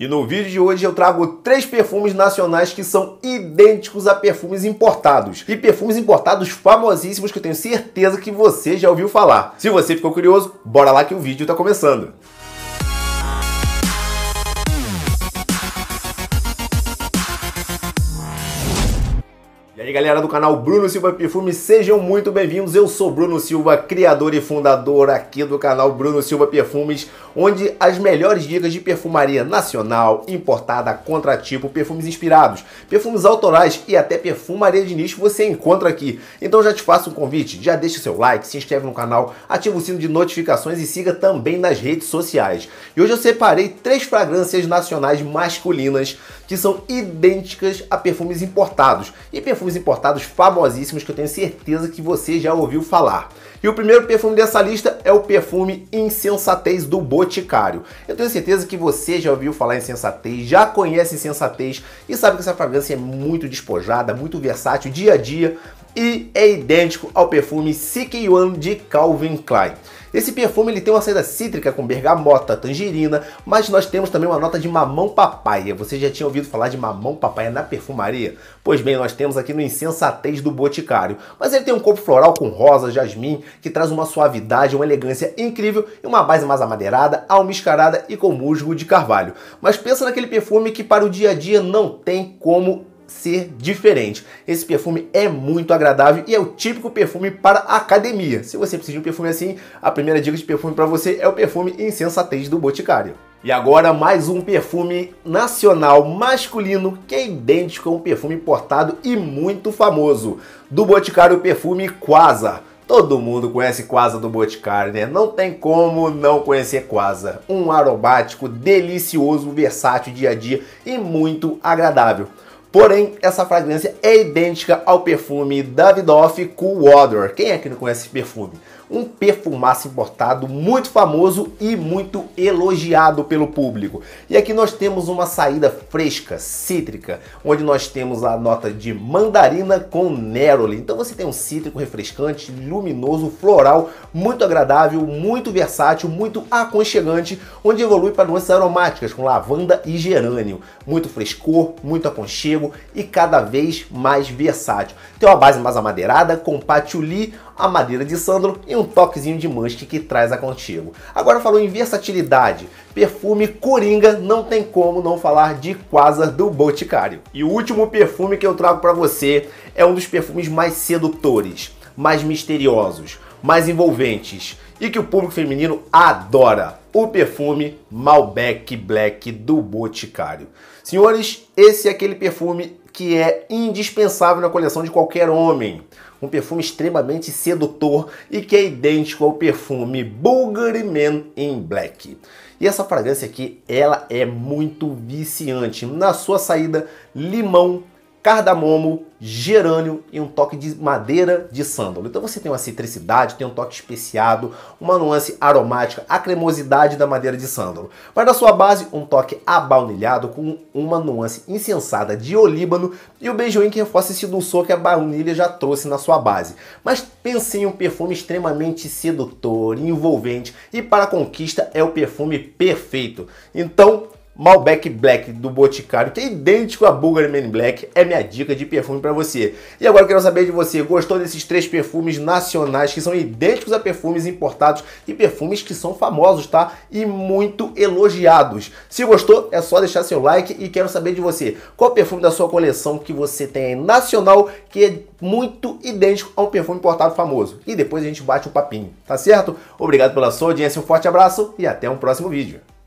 E no vídeo de hoje eu trago três perfumes nacionais que são idênticos a perfumes importados. E perfumes importados famosíssimos que eu tenho certeza que você já ouviu falar. Se você ficou curioso, bora lá que o vídeo está começando. aí, galera do canal Bruno Silva Perfumes, sejam muito bem-vindos. Eu sou Bruno Silva, criador e fundador aqui do canal Bruno Silva Perfumes, onde as melhores dicas de perfumaria nacional, importada, contratipo, perfumes inspirados, perfumes autorais e até perfumaria de nicho você encontra aqui. Então já te faço um convite, já deixa o seu like, se inscreve no canal, ativa o sino de notificações e siga também nas redes sociais. E hoje eu separei três fragrâncias nacionais masculinas que são idênticas a perfumes importados e perfumes importados famosíssimos que eu tenho certeza que você já ouviu falar. E o primeiro perfume dessa lista é o perfume Insensatez do Boticário. Eu tenho certeza que você já ouviu falar em Sensatez, já conhece Sensatez e sabe que essa fragrância é muito despojada, muito versátil, dia a dia e é idêntico ao perfume CK1 de Calvin Klein. Esse perfume ele tem uma saída cítrica com bergamota, tangerina, mas nós temos também uma nota de mamão papaya. Você já tinha ouvido falar de mamão papaya na perfumaria? Pois bem, nós temos aqui no Insensatez do Boticário. Mas ele tem um corpo floral com rosa, jasmim, que traz uma suavidade, uma elegância incrível e uma base mais amadeirada, almiscarada e com musgo de carvalho. Mas pensa naquele perfume que para o dia a dia não tem como ser diferente. Esse perfume é muito agradável e é o típico perfume para academia. Se você precisa de um perfume assim, a primeira dica de perfume para você é o perfume Insensatez do Boticário. E agora mais um perfume nacional masculino que é idêntico a um perfume importado e muito famoso, do Boticário o perfume Quasar. Todo mundo conhece Quasa do Boticário, né? Não tem como não conhecer Quasa. Um aromático delicioso, versátil dia a dia e muito agradável. Porém, essa fragrância é idêntica ao perfume Davidoff Cool Water. Quem é que não conhece esse perfume? um perfumaço importado muito famoso e muito elogiado pelo público. E aqui nós temos uma saída fresca, cítrica, onde nós temos a nota de mandarina com neroli. Então você tem um cítrico refrescante, luminoso, floral, muito agradável, muito versátil, muito aconchegante, onde evolui para doenças aromáticas com lavanda e gerânio. Muito frescor, muito aconchego e cada vez mais versátil. Tem uma base mais amadeirada com patchouli, a madeira de sandro e um toquezinho de musk que traz a contigo. Agora falou em versatilidade, perfume coringa não tem como não falar de Quasar do Boticário. E o último perfume que eu trago para você é um dos perfumes mais sedutores, mais misteriosos, mais envolventes e que o público feminino adora o perfume Malbec Black do Boticário. Senhores, esse é aquele perfume que é indispensável na coleção de qualquer homem um perfume extremamente sedutor e que é idêntico ao perfume Bulgari Men in Black. E essa fragrância aqui, ela é muito viciante. Na sua saída, limão cardamomo, gerânio e um toque de madeira de sândalo. Então você tem uma citricidade, tem um toque especiado, uma nuance aromática, a cremosidade da madeira de sândalo. Mas na sua base, um toque abaunilhado com uma nuance incensada de olíbano e o beijoim que reforça esse dulçor que a baunilha já trouxe na sua base. Mas pense em um perfume extremamente sedutor, envolvente e para a conquista é o perfume perfeito. Então, Malbec Black do Boticário, que é idêntico a Bulgari Man Black, é minha dica de perfume para você. E agora eu quero saber de você, gostou desses três perfumes nacionais que são idênticos a perfumes importados e perfumes que são famosos, tá? E muito elogiados. Se gostou, é só deixar seu like e quero saber de você, qual perfume da sua coleção que você tem nacional que é muito idêntico a um perfume importado famoso. E depois a gente bate um papinho, tá certo? Obrigado pela sua audiência, um forte abraço e até um próximo vídeo.